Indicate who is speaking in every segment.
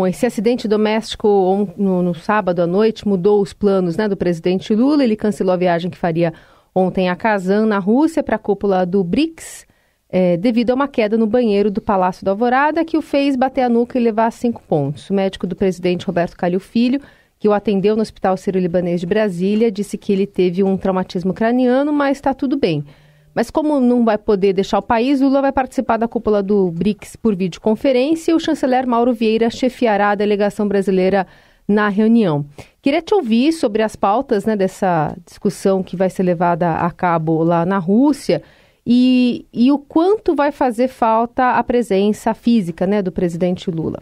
Speaker 1: Bom, esse acidente doméstico no, no sábado à noite mudou os planos né, do presidente Lula. Ele cancelou a viagem que faria ontem a Kazan, na Rússia, para a cúpula do BRICS, é, devido a uma queda no banheiro do Palácio da Alvorada, que o fez bater a nuca e levar cinco pontos. O médico do presidente Roberto Calil Filho, que o atendeu no Hospital Ciro libanês de Brasília, disse que ele teve um traumatismo craniano, mas está tudo bem. Mas como não vai poder deixar o país, Lula vai participar da cúpula do BRICS por videoconferência e o chanceler Mauro Vieira chefiará a delegação brasileira na reunião. Queria te ouvir sobre as pautas né, dessa discussão que vai ser levada a cabo lá na Rússia e, e o quanto vai fazer falta a presença física né, do presidente Lula.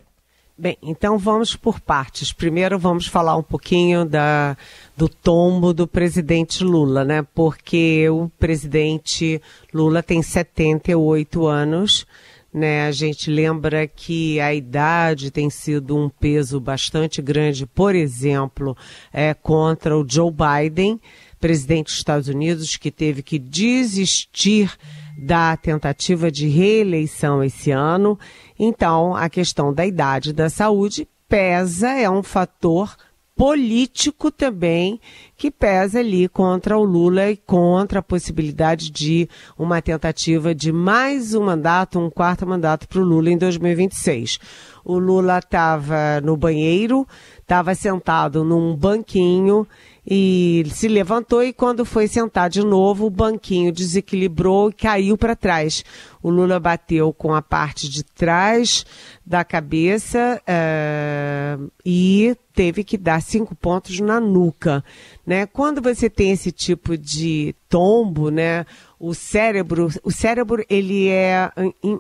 Speaker 2: Bem, então vamos por partes. Primeiro vamos falar um pouquinho da, do tombo do presidente Lula, né? Porque o presidente Lula tem 78 anos, né? A gente lembra que a idade tem sido um peso bastante grande, por exemplo, é, contra o Joe Biden, presidente dos Estados Unidos, que teve que desistir da tentativa de reeleição esse ano então, a questão da idade e da saúde pesa, é um fator político também que pesa ali contra o Lula e contra a possibilidade de uma tentativa de mais um mandato, um quarto mandato para o Lula em 2026. O Lula estava no banheiro, estava sentado num banquinho e se levantou e quando foi sentar de novo, o banquinho desequilibrou e caiu para trás. O Lula bateu com a parte de trás da cabeça uh, e teve que dar cinco pontos na nuca. Né? Quando você tem esse tipo de tombo, né? o cérebro, o cérebro ele é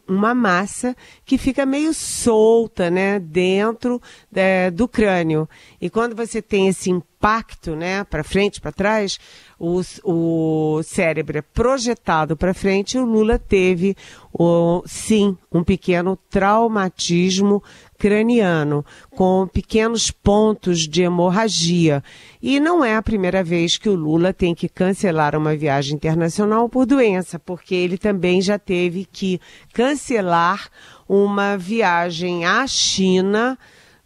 Speaker 2: uma massa que fica meio solta, né, dentro é, do crânio. E quando você tem esse impacto, né, para frente, para trás, o, o cérebro é projetado para frente, o Lula teve, o, sim, um pequeno traumatismo craniano, com pequenos pontos de hemorragia. E não é a primeira vez que o Lula tem que cancelar uma viagem internacional por doença, porque ele também já teve que cancelar uma viagem à China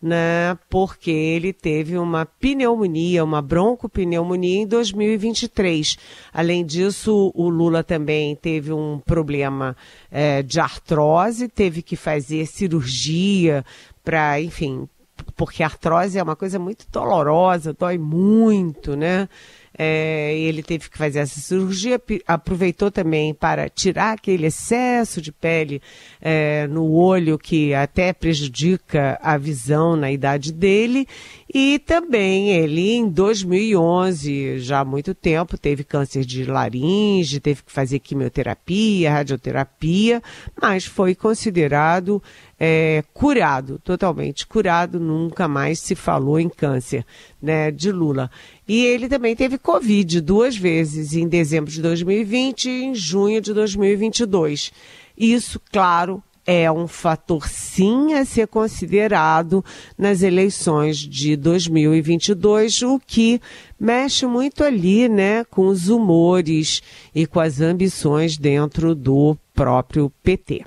Speaker 2: né, porque ele teve uma pneumonia, uma broncopneumonia em 2023. Além disso, o Lula também teve um problema é, de artrose, teve que fazer cirurgia para, enfim, porque a artrose é uma coisa muito dolorosa, dói muito, né? é, ele teve que fazer essa cirurgia, aproveitou também para tirar aquele excesso de pele é, no olho que até prejudica a visão na idade dele e também ele, em 2011, já há muito tempo, teve câncer de laringe, teve que fazer quimioterapia, radioterapia, mas foi considerado é, curado, totalmente curado, nunca mais se falou em câncer né, de Lula. E ele também teve Covid duas vezes, em dezembro de 2020 e em junho de 2022. Isso, claro, é um fator sim a ser considerado nas eleições de 2022, o que mexe muito ali, né, com os humores e com as ambições dentro do próprio PT.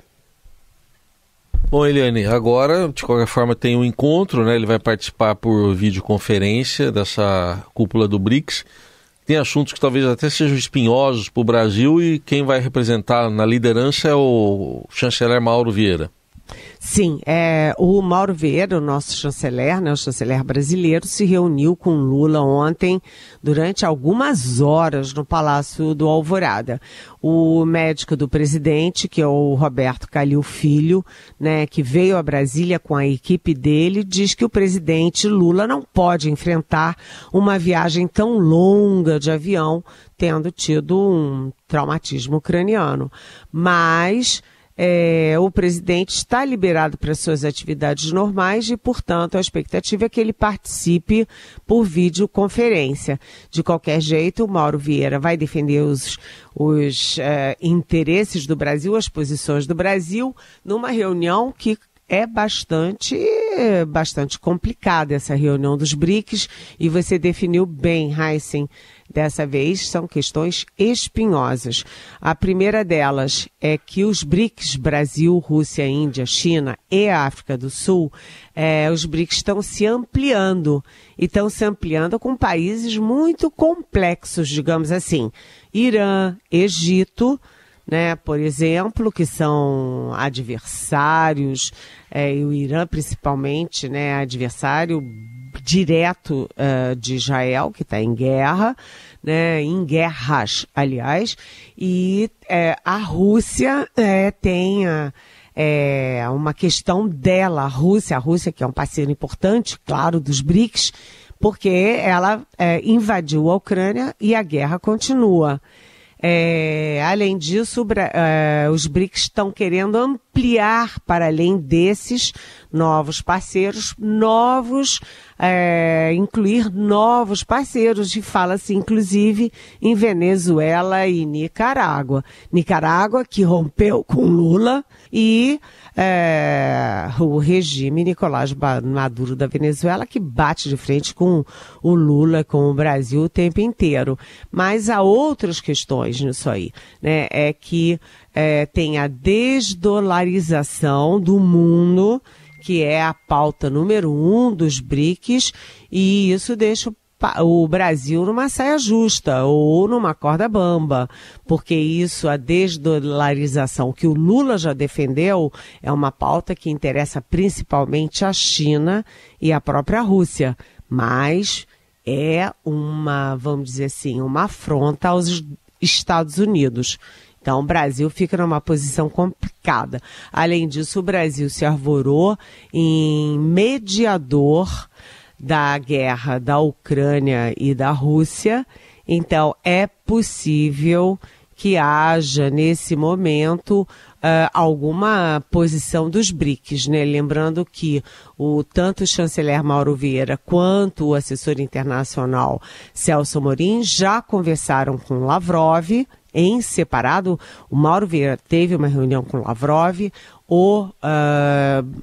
Speaker 1: Bom, Eliane, agora, de qualquer forma, tem um encontro, né? Ele vai participar por videoconferência dessa cúpula do BRICS tem assuntos que talvez até sejam espinhosos para o Brasil e quem vai representar na liderança é o chanceler Mauro Vieira.
Speaker 2: Sim, é, o Mauro Vieira, o nosso chanceler, né, o chanceler brasileiro, se reuniu com Lula ontem durante algumas horas no Palácio do Alvorada. O médico do presidente, que é o Roberto Calil Filho, né, que veio a Brasília com a equipe dele, diz que o presidente Lula não pode enfrentar uma viagem tão longa de avião, tendo tido um traumatismo ucraniano. Mas é, o presidente está liberado para suas atividades normais e, portanto, a expectativa é que ele participe por videoconferência. De qualquer jeito, o Mauro Vieira vai defender os, os é, interesses do Brasil, as posições do Brasil, numa reunião que é bastante bastante complicada essa reunião dos BRICS e você definiu bem, Heisen, Dessa vez são questões espinhosas. A primeira delas é que os BRICS, Brasil, Rússia, Índia, China e África do Sul, é, os BRICS estão se ampliando e estão se ampliando com países muito complexos, digamos assim. Irã, Egito, né, por exemplo, que são adversários, é, e o Irã principalmente, né, adversário direto uh, de Israel, que está em guerra, né, em guerras, aliás, e é, a Rússia é, tem a, é, uma questão dela, a Rússia, a Rússia que é um parceiro importante, claro, dos BRICS, porque ela invadiu a Ucrânia e a guerra continua. É, além disso, é, os BRICS estão querendo ampliar para além desses novos parceiros, novos, é, incluir novos parceiros, e fala-se assim, inclusive em Venezuela e Nicarágua. Nicarágua que rompeu com Lula e é, o regime Nicolás Maduro da Venezuela, que bate de frente com o Lula, com o Brasil o tempo inteiro. Mas há outras questões nisso aí, né? É que é, tem a desdolarização do mundo, que é a pauta número um dos BRICS, e isso deixa o o Brasil numa saia justa ou numa corda bamba, porque isso, a desdolarização que o Lula já defendeu, é uma pauta que interessa principalmente a China e a própria Rússia, mas é uma, vamos dizer assim, uma afronta aos Estados Unidos. Então, o Brasil fica numa posição complicada. Além disso, o Brasil se arvorou em mediador da guerra da Ucrânia e da Rússia. Então, é possível que haja nesse momento uh, alguma posição dos BRICS, né? Lembrando que o tanto o chanceler Mauro Vieira quanto o assessor internacional Celso Morim já conversaram com Lavrov em separado. O Mauro Vieira teve uma reunião com Lavrov, o uh,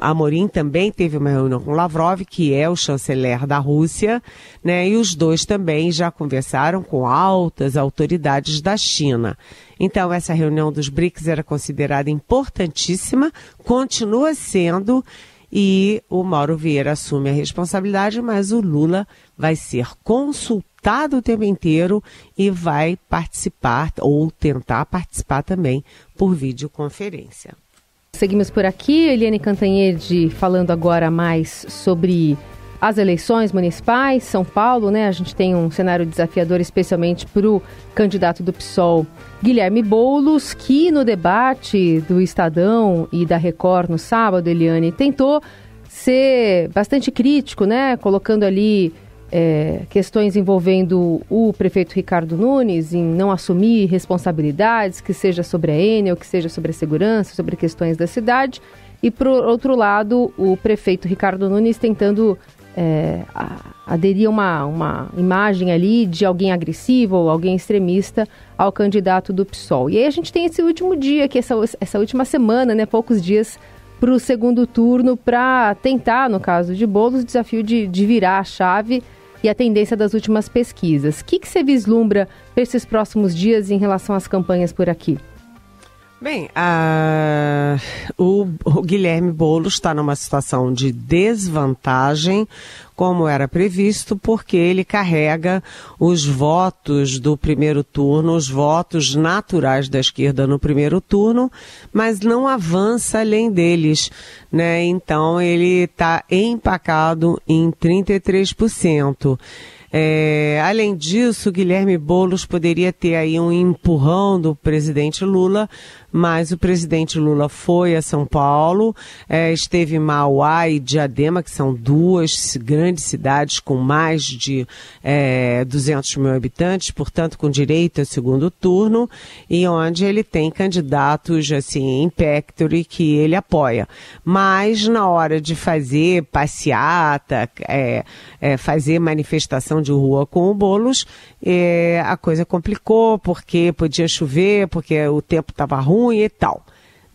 Speaker 2: Amorim também teve uma reunião com Lavrov, que é o chanceler da Rússia, né? E os dois também já conversaram com altas autoridades da China. Então, essa reunião dos BRICS era considerada importantíssima, continua sendo, e o Mauro Vieira assume a responsabilidade, mas o Lula vai ser consultado o tempo inteiro e vai participar ou tentar participar também por videoconferência.
Speaker 1: Seguimos por aqui, Eliane Cantanhede falando agora mais sobre as eleições municipais, São Paulo, né? A gente tem um cenário desafiador, especialmente para o candidato do PSOL, Guilherme Boulos, que no debate do Estadão e da Record no sábado, Eliane, tentou ser bastante crítico, né? Colocando ali é, questões envolvendo o prefeito Ricardo Nunes em não assumir responsabilidades, que seja sobre a Enel, que seja sobre a segurança, sobre questões da cidade. E, por outro lado, o prefeito Ricardo Nunes tentando é, aderir uma, uma imagem ali de alguém agressivo ou alguém extremista ao candidato do PSOL. E aí a gente tem esse último dia, que essa, essa última semana, né, poucos dias para o segundo turno, para tentar, no caso de Boulos, o desafio de, de virar a chave e a tendência das últimas pesquisas. O que, que você vislumbra para esses próximos dias em relação às campanhas por aqui?
Speaker 2: Bem, a, o, Guilherme Boulos está numa situação de desvantagem, como era previsto, porque ele carrega os votos do primeiro turno, os votos naturais da esquerda no primeiro turno, mas não avança além deles, né? Então ele está empacado em 33%. É, além disso, Guilherme Boulos poderia ter aí um empurrão do presidente Lula mas o presidente Lula foi a São Paulo, é, esteve em Mauá e Diadema, que são duas grandes cidades com mais de é, 200 mil habitantes, portanto, com direito a segundo turno, e onde ele tem candidatos, assim, em e que ele apoia. Mas, na hora de fazer passeata, é, é, fazer manifestação de rua com o Boulos, é, a coisa complicou, porque podia chover, porque o tempo estava ruim, ruim e tal.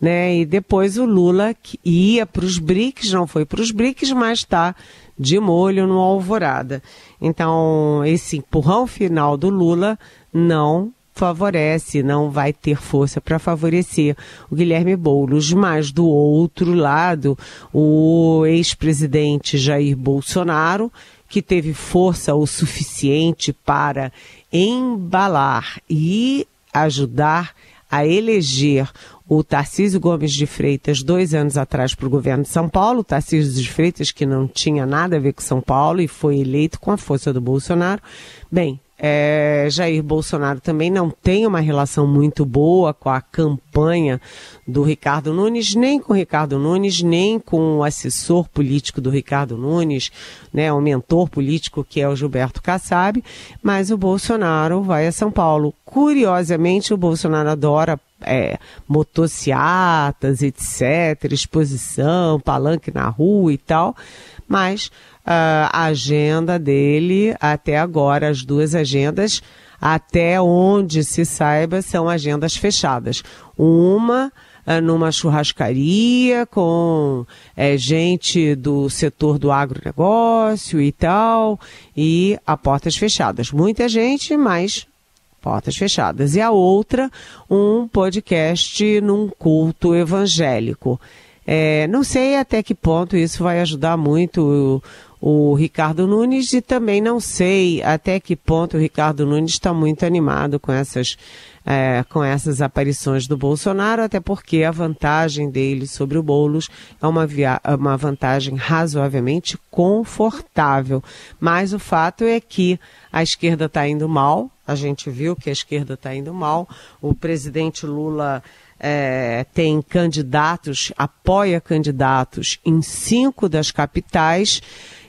Speaker 2: Né? E depois o Lula ia para os BRICS, não foi para os BRICS, mas está de molho no Alvorada. Então, esse empurrão final do Lula não favorece, não vai ter força para favorecer o Guilherme Boulos. Mas, do outro lado, o ex-presidente Jair Bolsonaro, que teve força o suficiente para embalar e ajudar a eleger o Tarcísio Gomes de Freitas dois anos atrás para o governo de São Paulo, o Tarcísio de Freitas que não tinha nada a ver com São Paulo e foi eleito com a força do Bolsonaro. Bem, é, Jair Bolsonaro também não tem uma relação muito boa com a campanha do Ricardo Nunes, nem com o Ricardo Nunes, nem com o assessor político do Ricardo Nunes, né, o mentor político que é o Gilberto Kassab, mas o Bolsonaro vai a São Paulo. Curiosamente, o Bolsonaro adora é, motociatas, etc., exposição, palanque na rua e tal, mas a agenda dele até agora, as duas agendas, até onde se saiba, são agendas fechadas. Uma eh, numa churrascaria com eh, gente do setor do agronegócio e tal, e a portas fechadas. Muita gente, mas portas fechadas. E a outra, um podcast num culto evangélico. É, não sei até que ponto isso vai ajudar muito o Ricardo Nunes e também não sei até que ponto o Ricardo Nunes está muito animado com essas, é, com essas aparições do Bolsonaro, até porque a vantagem dele sobre o Boulos é uma, via uma vantagem razoavelmente confortável. Mas o fato é que a esquerda está indo mal, a gente viu que a esquerda está indo mal, o presidente Lula. É, tem candidatos, apoia candidatos em cinco das capitais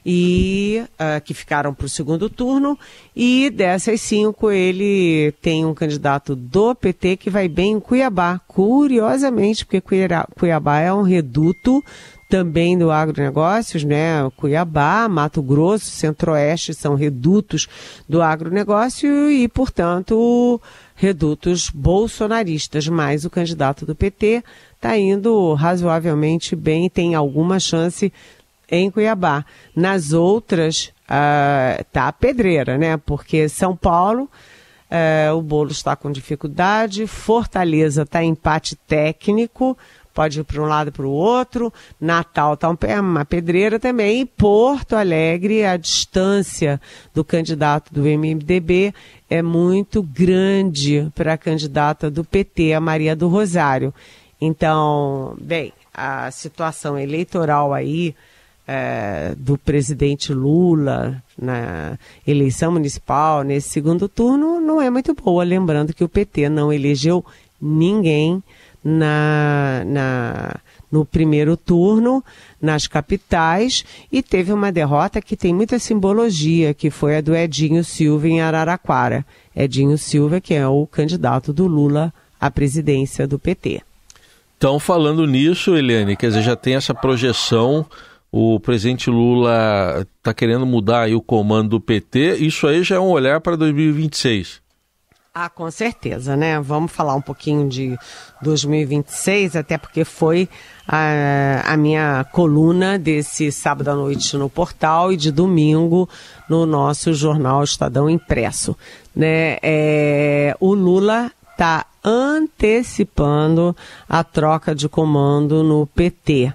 Speaker 2: e uh, que ficaram para o segundo turno. E dessas cinco, ele tem um candidato do PT que vai bem em Cuiabá, curiosamente, porque Cuiabá é um reduto também do agronegócios, né? Cuiabá, Mato Grosso, Centro-Oeste são redutos do agronegócio e, portanto, redutos bolsonaristas. Mas o candidato do PT está indo razoavelmente bem, tem alguma chance em Cuiabá. Nas outras, uh, tá a pedreira, né? Porque São Paulo, uh, o bolo está com dificuldade, Fortaleza está empate técnico, pode ir para um lado para o outro, Natal está uma pedreira também, e Porto Alegre, a distância do candidato do MMDB é muito grande para a candidata do PT, a Maria do Rosário. Então, bem, a situação eleitoral aí é, do presidente Lula na eleição municipal, nesse segundo turno, não é muito boa. Lembrando que o PT não elegeu ninguém na, na no primeiro turno nas capitais e teve uma derrota que tem muita simbologia, que foi a do Edinho Silva em Araraquara. Edinho Silva, que é o candidato do Lula à presidência do PT.
Speaker 1: Então, falando nisso, Eliane, quer dizer, já tem essa projeção o presidente Lula está querendo mudar o comando do PT, isso aí já é um olhar para 2026.
Speaker 2: Ah, com certeza, né? Vamos falar um pouquinho de 2026, até porque foi a, a minha coluna desse sábado à noite no portal e de domingo no nosso jornal Estadão Impresso. Né? É, o Lula está antecipando a troca de comando no PT.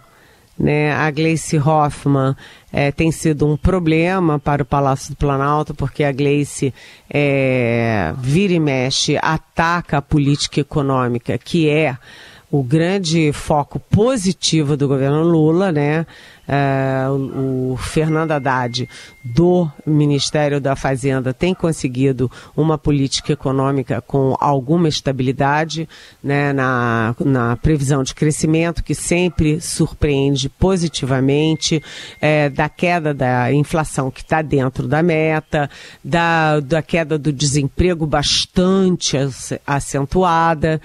Speaker 2: Né? A Gleice Hoffmann é, tem sido um problema para o Palácio do Planalto, porque a Gleice é, vira e mexe, ataca a política econômica, que é o grande foco positivo do governo Lula, né? é, o, Fernando Haddad do Ministério da Fazenda tem conseguido uma política econômica com alguma estabilidade né, na, na previsão de crescimento, que sempre surpreende positivamente, é, da queda da inflação que está dentro da meta, da, da queda do desemprego bastante acentuada,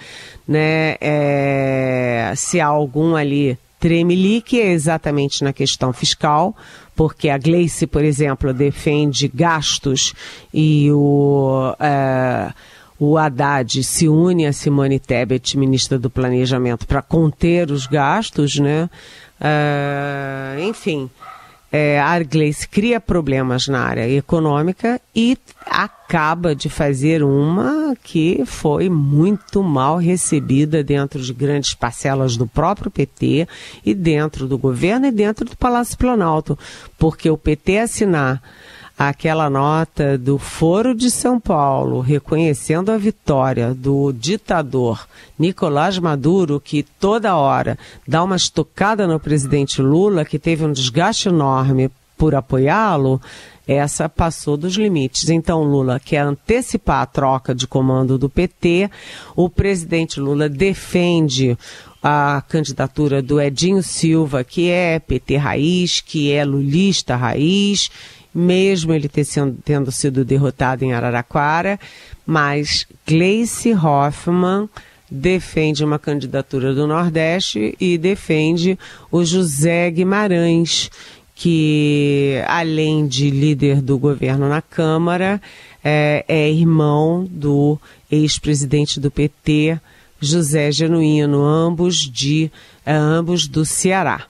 Speaker 2: né? É, se há algum ali Tremelique é exatamente na questão fiscal, porque a Gleice, por exemplo, defende gastos e o, é, o Haddad se une a Simone Tebet, ministra do Planejamento, para conter os gastos, né? É, enfim, é, Arglace cria problemas na área econômica e acaba de fazer uma que foi muito mal recebida dentro de grandes parcelas do próprio PT e dentro do governo e dentro do Palácio Planalto, porque o PT assinar aquela nota do Foro de São Paulo reconhecendo a vitória do ditador Nicolás Maduro, que toda hora dá uma estocada no presidente Lula, que teve um desgaste enorme por apoiá-lo, essa passou dos limites. Então, Lula quer antecipar a troca de comando do PT. O presidente Lula defende a candidatura do Edinho Silva, que é PT raiz, que é lulista raiz mesmo ele ter sendo, tendo sido derrotado em Araraquara, mas Gleice Hoffmann defende uma candidatura do Nordeste e defende o José Guimarães, que além de líder do governo na Câmara, é, é irmão do ex-presidente do PT, José Genuíno, ambos de é, ambos do Ceará.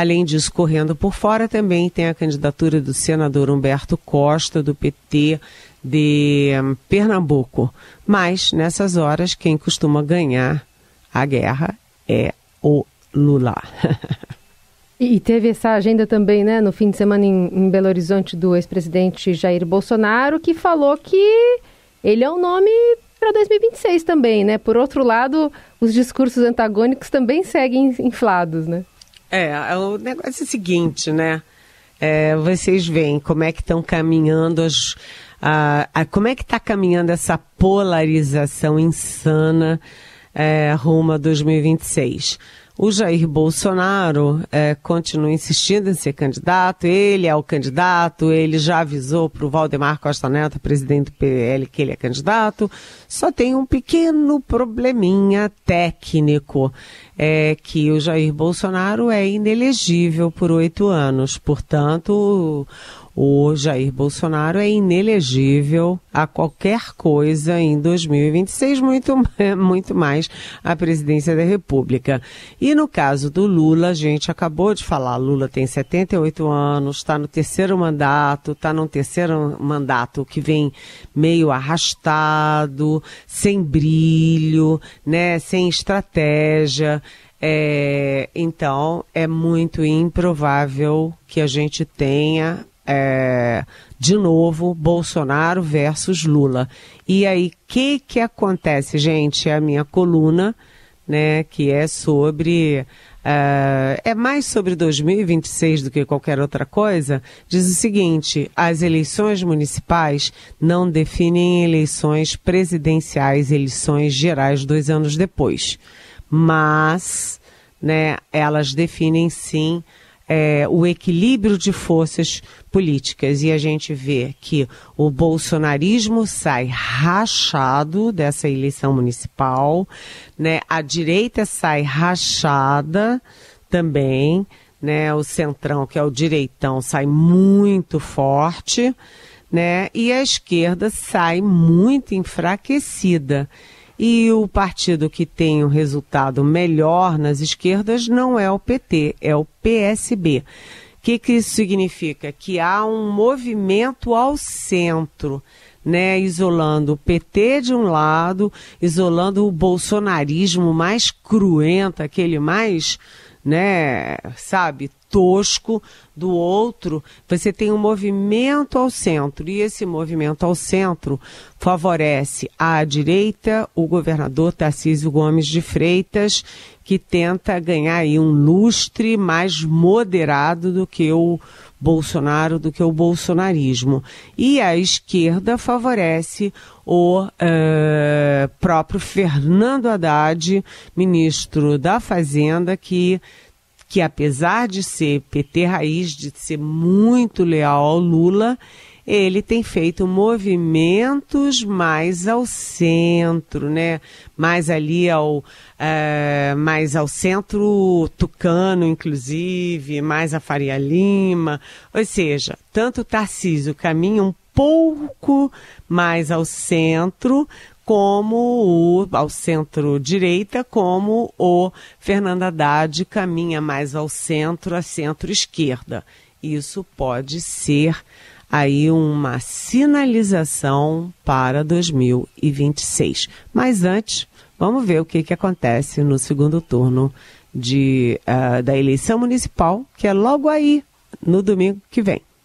Speaker 2: Além disso, correndo por fora também tem a candidatura do senador Humberto Costa, do PT de Pernambuco. Mas, nessas horas, quem costuma ganhar a guerra é o Lula.
Speaker 1: E teve essa agenda também, né, no fim de semana em, em Belo Horizonte, do ex-presidente Jair Bolsonaro, que falou que ele é um nome para 2026 também, né? Por outro lado, os discursos antagônicos também seguem inflados, né?
Speaker 2: É, é, o negócio é o seguinte, né? É, vocês veem como é que estão caminhando as. A, a, como é que está caminhando essa polarização insana é, rumo a 2026? o Jair Bolsonaro é, continua insistindo em ser candidato, ele é o candidato, ele já avisou para o Valdemar Costa Neto, presidente do PL, que ele é candidato, só tem um pequeno probleminha técnico, é que o Jair Bolsonaro é inelegível por oito anos, portanto o Jair Bolsonaro é inelegível a qualquer coisa em 2026, muito, muito mais a presidência da República. E no caso do Lula, a gente acabou de falar, Lula tem 78 anos, está no terceiro mandato, está num terceiro mandato que vem meio arrastado, sem brilho, né, sem estratégia. É, então, é muito improvável que a gente tenha é, de novo Bolsonaro versus Lula. E aí, o que, que acontece, gente? É a minha coluna, né, que é sobre. é, é mais sobre 2026 do que qualquer outra coisa. Diz o seguinte: as eleições municipais não definem eleições presidenciais, eleições gerais dois anos depois. Mas né, elas definem sim é, o equilíbrio de forças políticas. E a gente vê que o bolsonarismo sai rachado dessa eleição municipal, né? a direita sai rachada também, né? o centrão, que é o direitão, sai muito forte né? E a esquerda sai muito enfraquecida. E o partido que tem um resultado melhor nas esquerdas não é o PT, é o PSB. O que, que isso significa? Que há um movimento ao centro. Né, isolando o PT de um lado, isolando o bolsonarismo mais cruento, aquele mais, né, sabe, tosco do outro, você tem um movimento ao centro. E esse movimento ao centro favorece à direita o governador Tarcísio Gomes de Freitas, que tenta ganhar aí um lustre mais moderado do que o Bolsonaro, do que o bolsonarismo. E a esquerda favorece o uh, próprio Fernando Haddad, ministro da Fazenda, que que apesar de ser PT raiz, de ser muito leal ao Lula, ele tem feito movimentos mais ao centro, né? Mais ali ao é, mais ao centro tucano, inclusive, mais a Faria Lima. Ou seja, tanto o Tarcísio caminha um pouco mais ao centro, como o, ao centro-direita, como o Fernando Haddad caminha mais ao centro, a centro-esquerda. Isso pode ser aí uma sinalização para 2026. Mas antes, vamos ver o que, que acontece no segundo turno de, uh, da eleição municipal, que é logo aí, no domingo que vem.